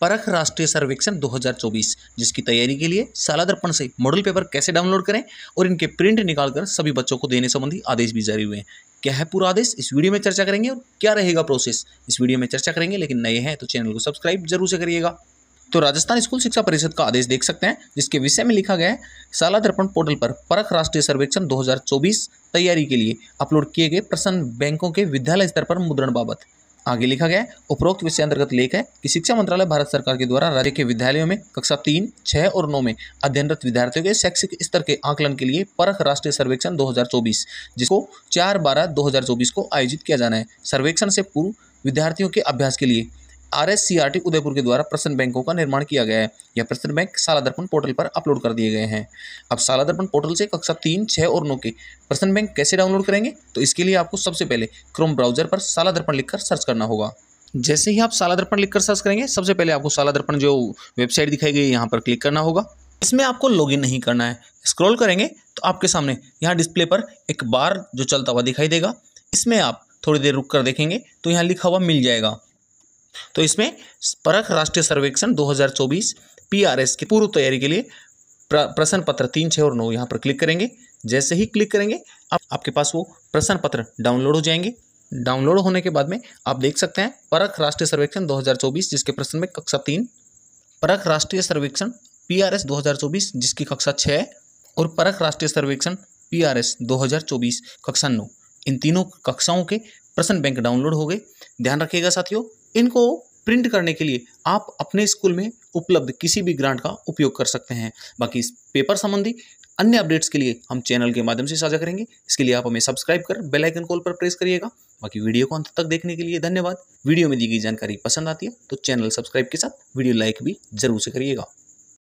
परख राष्ट्रीय सर्वेक्षण 2024 जिसकी तैयारी के लिए शाला दर्पण से मॉडल पेपर कैसे डाउनलोड करें और इनके प्रिंट निकालकर सभी बच्चों को देने संबंधी आदेश भी जारी हुए हैं क्या है पूरा आदेश इस वीडियो में चर्चा करेंगे और क्या रहेगा प्रोसेस इस वीडियो में चर्चा करेंगे लेकिन नए हैं तो चैनल को सब्सक्राइब जरूर से करिएगा तो राजस्थान स्कूल शिक्षा परिषद का आदेश देख सकते हैं जिसके विषय में लिखा गया है शाला दर्पण पोर्टल पर परख राष्ट्रीय सर्वेक्षण 2024 तैयारी के लिए अपलोड किए गए प्रश्न बैंकों के विद्यालय स्तर पर मुद्रण बाबत आगे लिखा गया है उपरोक्त विषय अंतर्गत लेख है कि शिक्षा मंत्रालय भारत सरकार के द्वारा राज्य के विद्यालयों में कक्षा तीन छः और नौ में अध्ययनरत विद्यार्थियों के शैक्षिक स्तर के आकलन के लिए परख राष्ट्रीय सर्वेक्षण 2024 जिसको चार बारह 2024 को आयोजित किया जाना है सर्वेक्षण से पूर्व विद्यार्थियों के अभ्यास के लिए R S C R T Udaipur के द्वारा प्रश्न बैंकों का निर्माण किया गया है यह प्रश्न बैंक साला दर्पण पोर्टल पर अपलोड कर दिए गए हैं अब साला दर्पण पोर्टल से कक्षा तीन छः और नौ के प्रश्न बैंक कैसे डाउनलोड करेंगे तो इसके लिए आपको सबसे पहले क्रोम ब्राउजर पर साला दर्पण लिखकर सर्च करना होगा जैसे ही आप साला दर्पण लिखकर सर्च करेंगे सबसे पहले आपको साला दर्पण जो वेबसाइट दिखाई गई यहाँ पर क्लिक करना होगा इसमें आपको लॉगिन नहीं करना है स्क्रॉल करेंगे तो आपके सामने यहाँ डिस्प्ले पर एक बार जो चलता हुआ दिखाई देगा इसमें आप थोड़ी देर रुक कर देखेंगे तो यहाँ लिखा हुआ मिल जाएगा तो इसमें परख राष्ट्रीय सर्वेक्षण 2024 पीआरएस की पूर्व तैयारी के लिए प्रश्न पत्र तीन छः और नौ यहाँ पर क्लिक करेंगे जैसे ही क्लिक करेंगे आप, आपके पास वो प्रश्न पत्र डाउनलोड हो जाएंगे डाउनलोड होने के बाद में आप देख सकते हैं परख राष्ट्रीय सर्वेक्षण 2024 जिसके प्रश्न में कक्षा तीन परख राष्ट्रीय सर्वेक्षण पीआरएस 2024 जिसकी कक्षा छः और परख राष्ट्रीय सर्वेक्षण पीआरएस 2024 कक्षा नौ इन तीनों कक्षाओं के प्रश्न बैंक डाउनलोड हो गए ध्यान रखिएगा साथियों इनको प्रिंट करने के लिए आप अपने स्कूल में उपलब्ध किसी भी ग्रांट का उपयोग कर सकते हैं बाकी इस पेपर संबंधी अन्य अपडेट्स के लिए हम चैनल के माध्यम से साझा करेंगे इसके लिए आप हमें सब्सक्राइब कर बेल आइकन कॉल पर प्रेस करिएगा बाकी वीडियो को अंत तक देखने के लिए धन्यवाद वीडियो में दी गई जानकारी पसंद आती है तो चैनल सब्सक्राइब के साथ वीडियो लाइक भी जरूर से करिएगा